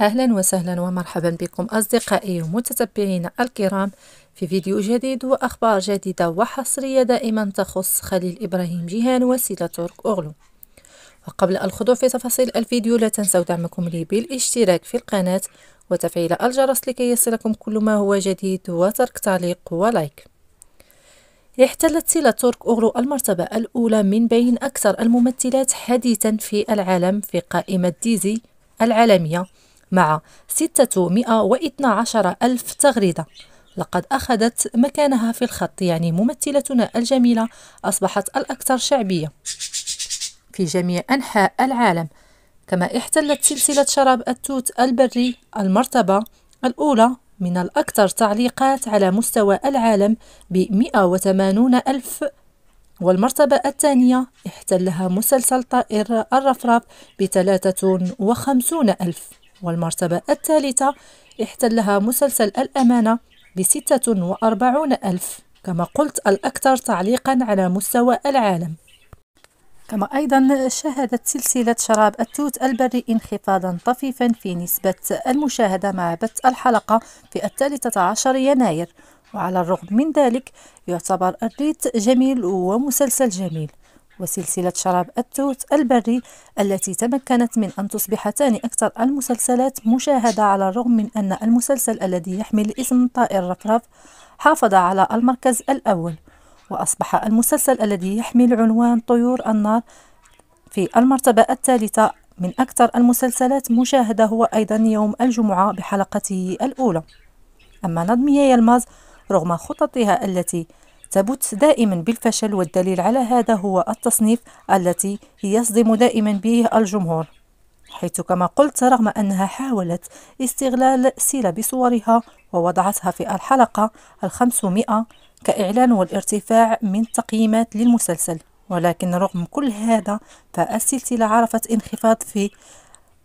أهلا وسهلا ومرحبا بكم أصدقائي ومتتبعين الكرام في فيديو جديد وأخبار جديدة وحصرية دائما تخص خليل إبراهيم جيهان وسيلة ترك أغلو وقبل الخضوع في تفاصيل الفيديو لا تنسوا دعمكم لي بالاشتراك في القناة وتفعيل الجرس لكي يصلكم كل ما هو جديد وترك تعليق ولايك احتلت سيلا تورك أغلو المرتبة الأولى من بين أكثر الممثلات حديثا في العالم في قائمة ديزي العالمية مع 612 ألف تغريدة لقد أخذت مكانها في الخط يعني ممثلتنا الجميلة أصبحت الأكثر شعبية في جميع أنحاء العالم كما احتلت سلسلة شراب التوت البري المرتبة الأولى من الأكثر تعليقات على مستوى العالم ب 180 ألف والمرتبة الثانية احتلها مسلسل طائر الرفرف ب 53 ألف والمرتبة الثالثة احتلها مسلسل الأمانة بستة وأربعون ألف كما قلت الأكثر تعليقا على مستوى العالم كما أيضا شهدت سلسلة شراب التوت البري انخفاضا طفيفا في نسبة المشاهدة مع بث الحلقة في الثالثة عشر يناير وعلى الرغم من ذلك يعتبر الريت جميل ومسلسل جميل وسلسلة شراب التوت البري التي تمكنت من أن تصبح ثاني أكثر المسلسلات مشاهدة على الرغم من أن المسلسل الذي يحمل اسم طائر رفرف حافظ على المركز الأول وأصبح المسلسل الذي يحمل عنوان طيور النار في المرتبة الثالثة من أكثر المسلسلات مشاهدة هو أيضا يوم الجمعة بحلقته الأولى أما نظمية يلماز رغم خططها التي تبت دائما بالفشل والدليل على هذا هو التصنيف التي يصدم دائما به الجمهور حيث كما قلت رغم أنها حاولت استغلال سيلة بصورها ووضعتها في الحلقة الخمسمائة كإعلان والارتفاع من تقييمات للمسلسل ولكن رغم كل هذا فالسلسلة عرفت انخفاض في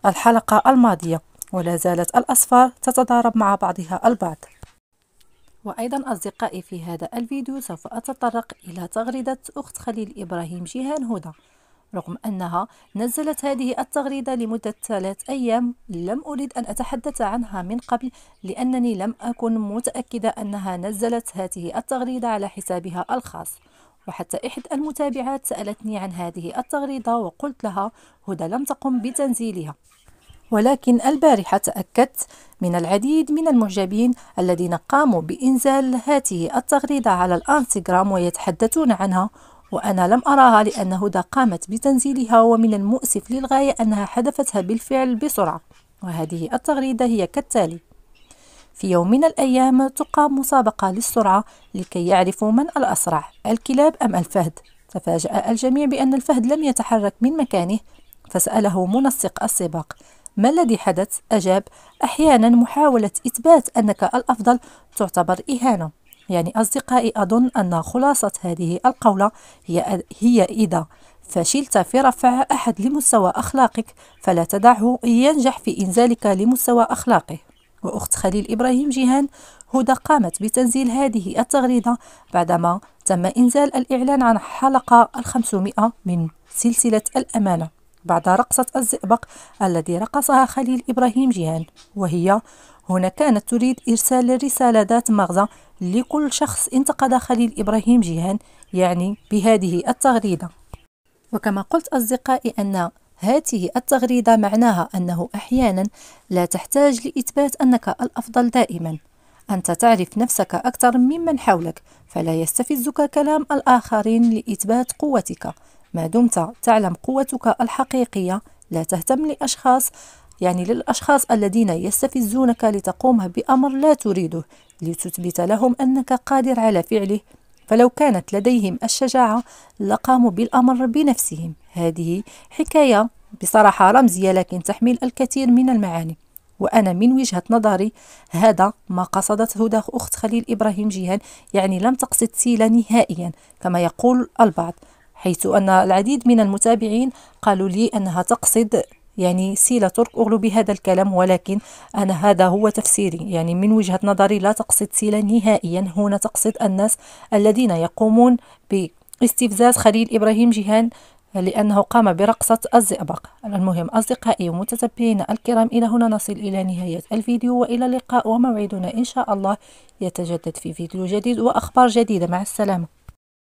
الحلقة الماضية ولا زالت الأصفار تتضارب مع بعضها البعض وأيضا أصدقائي في هذا الفيديو سوف أتطرق إلى تغريدة أخت خليل إبراهيم جيهان هدى رغم أنها نزلت هذه التغريدة لمدة ثلاث أيام لم أريد أن أتحدث عنها من قبل لأنني لم أكن متأكدة أنها نزلت هذه التغريدة على حسابها الخاص وحتى إحدى المتابعات سألتني عن هذه التغريدة وقلت لها هدى لم تقم بتنزيلها ولكن البارحة تأكدت من العديد من المعجبين الذين قاموا بإنزال هذه التغريدة على الانستغرام ويتحدثون عنها وأنا لم أراها لأن هدى قامت بتنزيلها ومن المؤسف للغاية أنها حذفتها بالفعل بسرعة وهذه التغريدة هي كالتالي في يوم من الأيام تقام مسابقة للسرعة لكي يعرفوا من الأسرع الكلاب أم الفهد تفاجأ الجميع بأن الفهد لم يتحرك من مكانه فسأله منسق السباق ما الذي حدث؟ أجاب أحيانا محاولة إثبات أنك الأفضل تعتبر إهانة يعني أصدقائي أظن أن خلاصة هذه القولة هي, هي إذا فشلت في رفع أحد لمستوى أخلاقك فلا تدعه ينجح في إنزالك لمستوى أخلاقه وأخت خليل إبراهيم جيهان هدى قامت بتنزيل هذه التغريدة بعدما تم إنزال الإعلان عن حلقة الخمسمائة من سلسلة الأمانة بعد رقصة الزئبق الذي رقصها خليل إبراهيم جيهان وهي هنا كانت تريد إرسال رسالة ذات مغزى لكل شخص انتقد خليل إبراهيم جيهان يعني بهذه التغريدة وكما قلت أصدقائي أن هذه التغريدة معناها أنه أحيانا لا تحتاج لإثبات أنك الأفضل دائما أنت تعرف نفسك أكثر ممن حولك فلا يستفزك كلام الآخرين لإثبات قوتك ما دمت تعلم قوتك الحقيقية لا تهتم لأشخاص يعني للأشخاص الذين يستفزونك لتقوم بأمر لا تريده لتثبت لهم أنك قادر على فعله فلو كانت لديهم الشجاعة لقاموا بالأمر بنفسهم هذه حكاية بصراحة رمزية لكن تحمل الكثير من المعاني وأنا من وجهة نظري هذا ما قصدته هدى أخت خليل إبراهيم جيهان يعني لم تقصد سيلة نهائيا كما يقول البعض حيث أن العديد من المتابعين قالوا لي أنها تقصد يعني سيلة ترك أغلو بهذا الكلام ولكن أنا هذا هو تفسيري يعني من وجهة نظري لا تقصد سيلة نهائيا هنا تقصد الناس الذين يقومون باستفزاز خليل إبراهيم جيهان لأنه قام برقصة الزئبق المهم أصدقائي ومتتبعينا الكرام إلى هنا نصل إلى نهاية الفيديو وإلى اللقاء وموعدنا إن شاء الله يتجدد في فيديو جديد وأخبار جديدة مع السلامة